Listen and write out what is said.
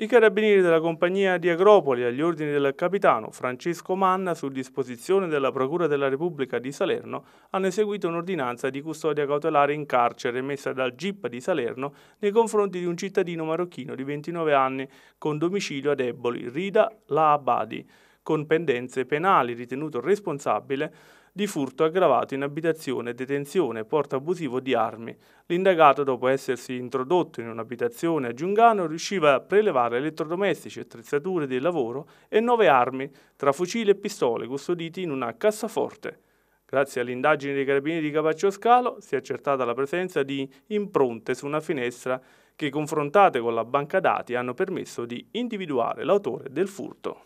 I carabinieri della compagnia di Agropoli agli ordini del capitano Francesco Manna su disposizione della Procura della Repubblica di Salerno hanno eseguito un'ordinanza di custodia cautelare in carcere emessa dal GIP di Salerno nei confronti di un cittadino marocchino di 29 anni con domicilio ad Eboli, Rida La Abadi con pendenze penali ritenuto responsabile di furto aggravato in abitazione, detenzione, porto abusivo di armi. L'indagato, dopo essersi introdotto in un'abitazione a Giungano, riusciva a prelevare elettrodomestici, attrezzature di lavoro e nove armi, tra fucili e pistole, custoditi in una cassaforte. Grazie all'indagine dei carabinieri di Capaccio Scalo si è accertata la presenza di impronte su una finestra che confrontate con la banca dati hanno permesso di individuare l'autore del furto.